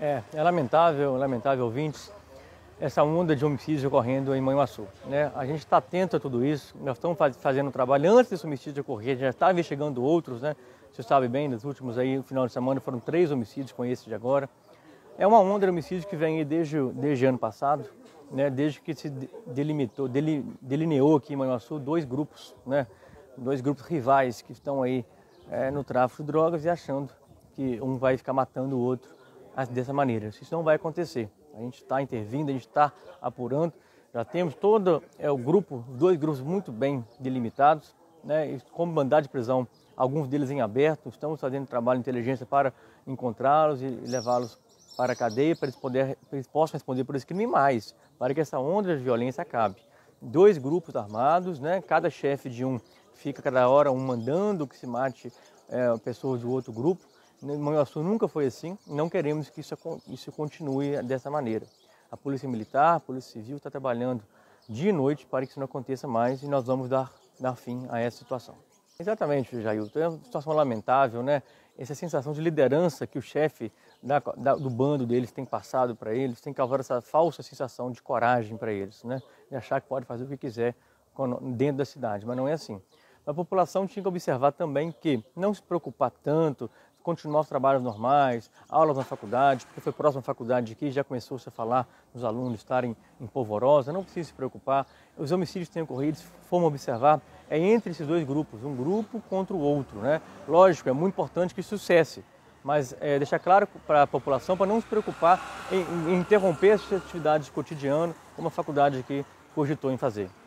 É, é lamentável, é lamentável, ouvintes, essa onda de homicídios ocorrendo em Manhuaçu. Né? A gente está atento a tudo isso, nós estamos fazendo um trabalho antes desse homicídio ocorrer, já está investigando outros, né? Você sabe bem, nos últimos aí, no final de semana, foram três homicídios com esse de agora. É uma onda de homicídios que vem desde, desde ano passado, né? desde que se delimitou, deli, delineou aqui em Manhuaçu dois grupos, né? dois grupos rivais que estão aí é, no tráfico de drogas e achando que um vai ficar matando o outro dessa maneira. Isso não vai acontecer. A gente está intervindo, a gente está apurando. Já temos todo é, o grupo, dois grupos muito bem delimitados, né, como mandado de prisão, alguns deles em aberto. Estamos fazendo trabalho de inteligência para encontrá-los e levá-los para a cadeia para eles, poder, para eles possam responder por esse crime mais, para que essa onda de violência acabe. Dois grupos armados, né, cada chefe de um fica cada hora um mandando que se mate é, pessoas do outro grupo Manhuaçu nunca foi assim, não queremos que isso, isso continue dessa maneira. A Polícia Militar, a Polícia Civil está trabalhando dia e noite para que isso não aconteça mais e nós vamos dar, dar fim a essa situação. Exatamente, Jair, então é uma situação lamentável, né? Essa sensação de liderança que o chefe da, da, do bando deles tem passado para eles tem causado essa falsa sensação de coragem para eles, né? De achar que pode fazer o que quiser dentro da cidade, mas não é assim a população tinha que observar também que não se preocupar tanto continuar os trabalhos normais, aulas na faculdade, porque foi próximo à faculdade aqui, já começou-se a falar dos alunos estarem em polvorosa, não precisa se preocupar. Os homicídios que têm ocorrido, se formos observar, é entre esses dois grupos, um grupo contra o outro. Né? Lógico, é muito importante que isso cesse, mas é, deixar claro para a população para não se preocupar em, em interromper as atividades cotidianas, como a faculdade aqui cogitou em fazer.